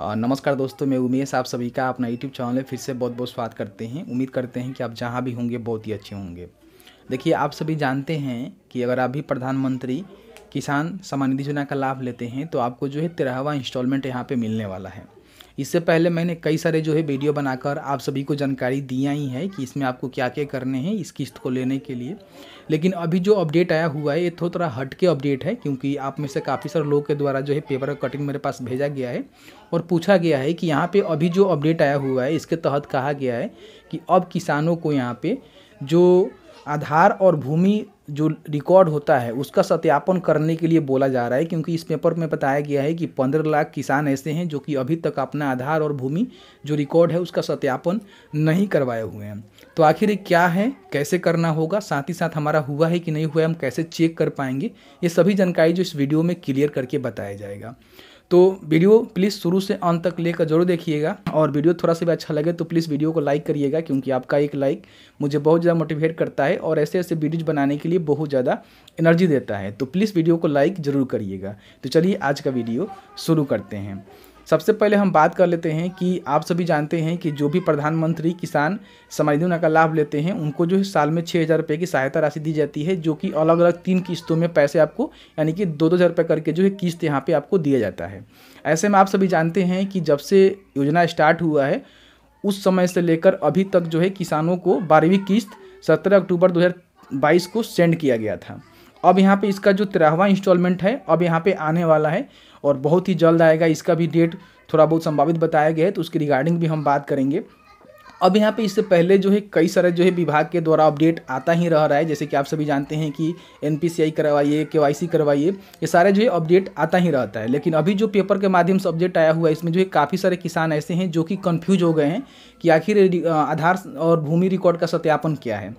नमस्कार दोस्तों मैं उमेश आप सभी का अपना यूट्यूब चैनल है फिर से बहुत बहुत स्वागत करते हैं उम्मीद करते हैं कि आप जहाँ भी होंगे बहुत ही अच्छे होंगे देखिए आप सभी जानते हैं कि अगर आप भी प्रधानमंत्री किसान सम्मान निधि योजना का लाभ लेते हैं तो आपको जो है तेरहवा इंस्टॉलमेंट यहाँ पर मिलने वाला है इससे पहले मैंने कई सारे जो है वीडियो बनाकर आप सभी को जानकारी दिया ही है कि इसमें आपको क्या क्या करने हैं इस किस्त को लेने के लिए लेकिन अभी जो अपडेट आया हुआ है ये थोड़ा हट के अपडेट है क्योंकि आप में से काफ़ी सारे लोगों के द्वारा जो है पेपर कटिंग मेरे पास भेजा गया है और पूछा गया है कि यहाँ पर अभी जो अपडेट आया हुआ है इसके तहत कहा गया है कि अब किसानों को यहाँ पर जो आधार और भूमि जो रिकॉर्ड होता है उसका सत्यापन करने के लिए बोला जा रहा है क्योंकि इस पेपर में बताया गया है कि पंद्रह लाख किसान ऐसे हैं जो कि अभी तक अपना आधार और भूमि जो रिकॉर्ड है उसका सत्यापन नहीं करवाए हुए हैं तो आखिर क्या है कैसे करना होगा साथ ही साथ हमारा हुआ है कि नहीं हुआ है हम कैसे चेक कर पाएंगे ये सभी जानकारी जो इस वीडियो में क्लियर करके बताया जाएगा तो वीडियो प्लीज़ शुरू से अंत तक लेकर जरूर देखिएगा और वीडियो थोड़ा सा भी अच्छा लगे तो प्लीज़ वीडियो को लाइक करिएगा क्योंकि आपका एक लाइक मुझे बहुत ज़्यादा मोटिवेट करता है और ऐसे ऐसे वीडियोज बनाने के लिए बहुत ज़्यादा एनर्जी देता है तो प्लीज़ वीडियो को लाइक ज़रूर करिएगा तो चलिए आज का वीडियो शुरू करते हैं सबसे पहले हम बात कर लेते हैं कि आप सभी जानते हैं कि जो भी प्रधानमंत्री किसान समाज योजना का लाभ लेते हैं उनको जो है साल में छः हज़ार रुपये की सहायता राशि दी जाती है जो कि अलग अलग तीन किस्तों में पैसे आपको यानी कि दो दो हज़ार रुपये करके जो है किस्त यहाँ पर आपको दिया जाता है ऐसे में आप सभी जानते हैं कि जब से योजना स्टार्ट हुआ है उस समय से लेकर अभी तक जो है किसानों को बारहवीं किस्त सत्रह अक्टूबर दो बाईस को सेंड किया गया था अब यहाँ पे इसका जो तेरहवा इंस्टॉलमेंट है अब यहाँ पे आने वाला है और बहुत ही जल्द आएगा इसका भी डेट थोड़ा बहुत संभावित बताया गया है तो उसकी रिगार्डिंग भी हम बात करेंगे अब यहाँ पे इससे पहले जो है कई सारे जो है विभाग के द्वारा अपडेट आता ही रह रहा है जैसे कि आप सभी जानते हैं कि एन करवाइए के करवाइए ये सारे जो है अपडेट आता ही रहता है लेकिन अभी जो पेपर के माध्यम से अपडेट आया हुआ है इसमें जो है काफ़ी सारे किसान ऐसे हैं जो कि कन्फ्यूज हो गए हैं कि आखिर आधार और भूमि रिकॉर्ड का सत्यापन क्या है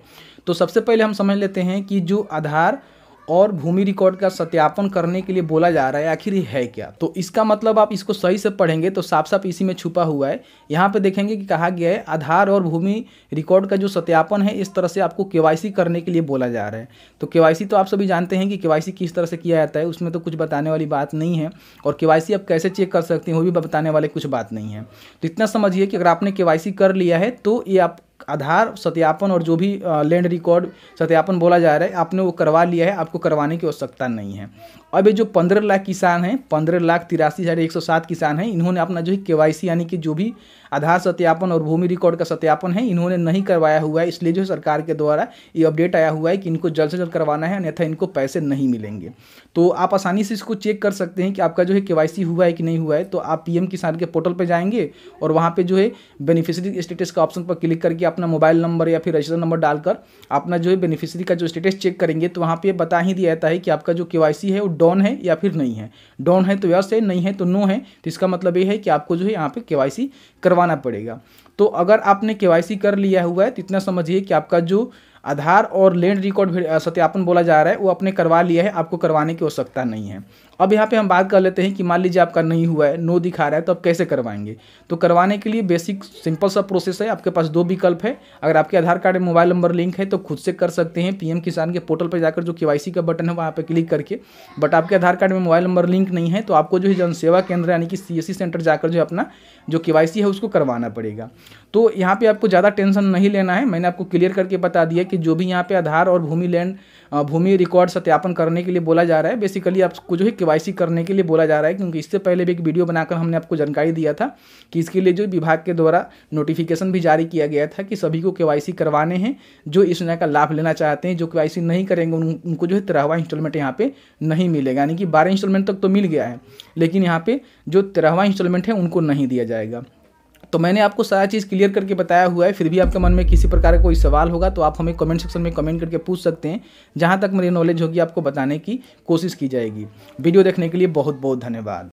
तो सबसे पहले हम समझ लेते हैं कि जो आधार और भूमि रिकॉर्ड का सत्यापन करने के लिए बोला जा रहा है आखिर ये है क्या तो इसका मतलब आप इसको सही से पढ़ेंगे तो साफ साफ इसी में छुपा हुआ है यहाँ पे देखेंगे कि कहा गया है आधार और भूमि रिकॉर्ड का जो सत्यापन है इस तरह से आपको के करने के लिए बोला जा रहा है तो के तो आप सभी जानते हैं कि के किस तरह से किया जाता है उसमें तो कुछ बताने वाली बात नहीं है और के आप कैसे चेक कर सकते हैं वो भी बताने वाले कुछ बात नहीं है तो इतना समझिए कि अगर आपने के कर लिया है तो ये आप आधार सत्यापन और जो भी लैंड रिकॉर्ड सत्यापन बोला जा रहा है आपने वो करवा लिया है आपको करवाने की आवश्यकता नहीं है अब ये जो पंद्रह लाख किसान हैं पंद्रह लाख तिरासी हज़ार एक सौ सात किसान हैं इन्होंने अपना जो है के यानी कि जो भी आधार सत्यापन और भूमि रिकॉर्ड का सत्यापन है इन्होंने नहीं करवाया हुआ है इसलिए जो सरकार के द्वारा ये अपडेट आया हुआ है कि इनको जल्द से जल्द करवाना है अन्यथा इनको पैसे नहीं मिलेंगे तो आप आसानी से इसको चेक कर सकते हैं कि आपका जो है के हुआ है कि नहीं हुआ है तो आप पी किसान के पोर्टल पर जाएंगे और वहाँ पर जो है बेनिफिशरी स्टेटस का ऑप्शन पर क्लिक करके अपना मोबाइल नंबर या फिर रजिस्टर नंबर डालकर अपना जो है बेनिफिशरी का जो स्टेटस चेक करेंगे तो वहाँ पर बता ही दिया जाता है कि आपका जो के है वो डॉन है या फिर नहीं है डॉन है तो व्यस्त है नहीं है तो नो है तो इसका मतलब ये है कि आपको जो है यहाँ पर के करवा करवाना पड़ेगा तो अगर आपने के कर लिया हुआ है तो इतना समझिए कि आपका जो आधार और लैंड रिकॉर्ड सत्यापन बोला जा रहा है वो आपने करवा लिया है आपको करवाने की आवश्यकता नहीं है अब यहाँ पे हम बात कर लेते हैं कि मान लीजिए आपका नहीं हुआ है नो दिखा रहा है तो आप कैसे करवाएंगे तो करवाने के लिए बेसिक सिंपल सा प्रोसेस है आपके पास दो विकल्प है अगर आपके आधार कार्ड में मोबाइल नंबर लिंक है तो खुद से कर सकते हैं पीएम किसान के पोर्टल पर जाकर जो के का बटन है वहाँ पर क्लिक करके बट आपके आधार कार्ड में मोबाइल नंबर लिंक नहीं है तो आपको जो है जनसेवा केंद्र यानी कि सी सेंटर जाकर जो अपना जो के है उसको करवाना पड़ेगा तो यहाँ पर आपको ज़्यादा टेंशन नहीं लेना है मैंने आपको क्लियर करके बता दिया कि कि जो भी यहाँ पे आधार और भूमि लैंड भूमि रिकॉर्ड सत्यापन करने के लिए बोला जा रहा है बेसिकली आपको जो है के करने के लिए बोला जा रहा है क्योंकि इससे पहले भी एक वीडियो बनाकर हमने आपको जानकारी दिया था कि इसके लिए जो विभाग के द्वारा नोटिफिकेशन भी जारी किया गया था कि सभी को के करवाने हैं जो इस योजना का लाभ लेना चाहते हैं जो के नहीं करेंगे उनको जो है तेरहवा इंस्टॉलमेंट यहाँ पे नहीं मिलेगा यानी कि बारह इंस्टॉलमेंट तक तो मिल गया है लेकिन यहाँ पे जो तेरहवा इंस्टॉलमेंट है उनको नहीं दिया जाएगा तो मैंने आपको सारा चीज़ क्लियर करके बताया हुआ है फिर भी आपके मन में किसी प्रकार का कोई सवाल होगा तो आप हमें कमेंट सेक्शन में कमेंट करके पूछ सकते हैं जहाँ तक मेरी नॉलेज होगी आपको बताने की कोशिश की जाएगी वीडियो देखने के लिए बहुत बहुत धन्यवाद